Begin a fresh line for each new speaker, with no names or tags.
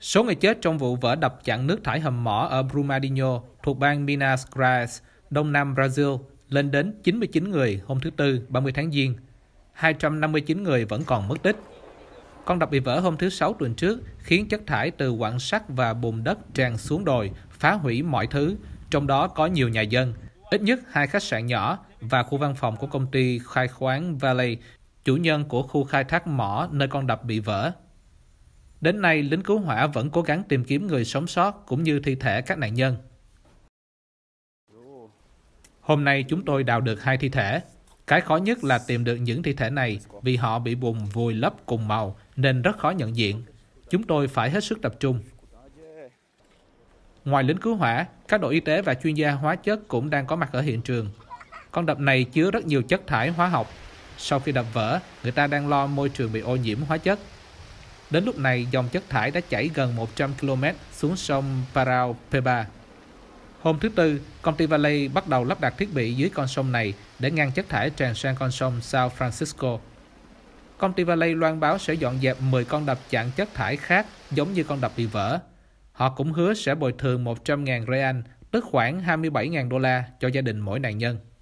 Số người chết trong vụ vỡ đập chặn nước thải hầm mỏ ở Brumadinho thuộc bang Minas Gerais, đông nam Brazil lên đến 99 người hôm thứ Tư 30 tháng Giêng. 259 người vẫn còn mất tích. Con đập bị vỡ hôm thứ Sáu tuần trước khiến chất thải từ quặng sắt và bùn đất tràn xuống đồi, phá hủy mọi thứ, trong đó có nhiều nhà dân, ít nhất hai khách sạn nhỏ và khu văn phòng của công ty khai khoáng Valley, chủ nhân của khu khai thác mỏ nơi con đập bị vỡ. Đến nay, lính cứu hỏa vẫn cố gắng tìm kiếm người sống sót cũng như thi thể các nạn nhân. Hôm nay chúng tôi đào được hai thi thể. Cái khó nhất là tìm được những thi thể này vì họ bị bùn vùi lấp cùng màu nên rất khó nhận diện. Chúng tôi phải hết sức tập trung. Ngoài lính cứu hỏa, các đội y tế và chuyên gia hóa chất cũng đang có mặt ở hiện trường. Con đập này chứa rất nhiều chất thải hóa học. Sau khi đập vỡ, người ta đang lo môi trường bị ô nhiễm hóa chất Đến lúc này, dòng chất thải đã chảy gần 100 km xuống sông Parao Peba. Hôm thứ Tư, công ty Valley bắt đầu lắp đặt thiết bị dưới con sông này để ngăn chất thải tràn sang con sông Sao Francisco. Công ty Valley loan báo sẽ dọn dẹp 10 con đập chặn chất thải khác giống như con đập bị vỡ. Họ cũng hứa sẽ bồi thường 100.000 real, tức khoảng 27.000 đô la cho gia đình mỗi nạn nhân.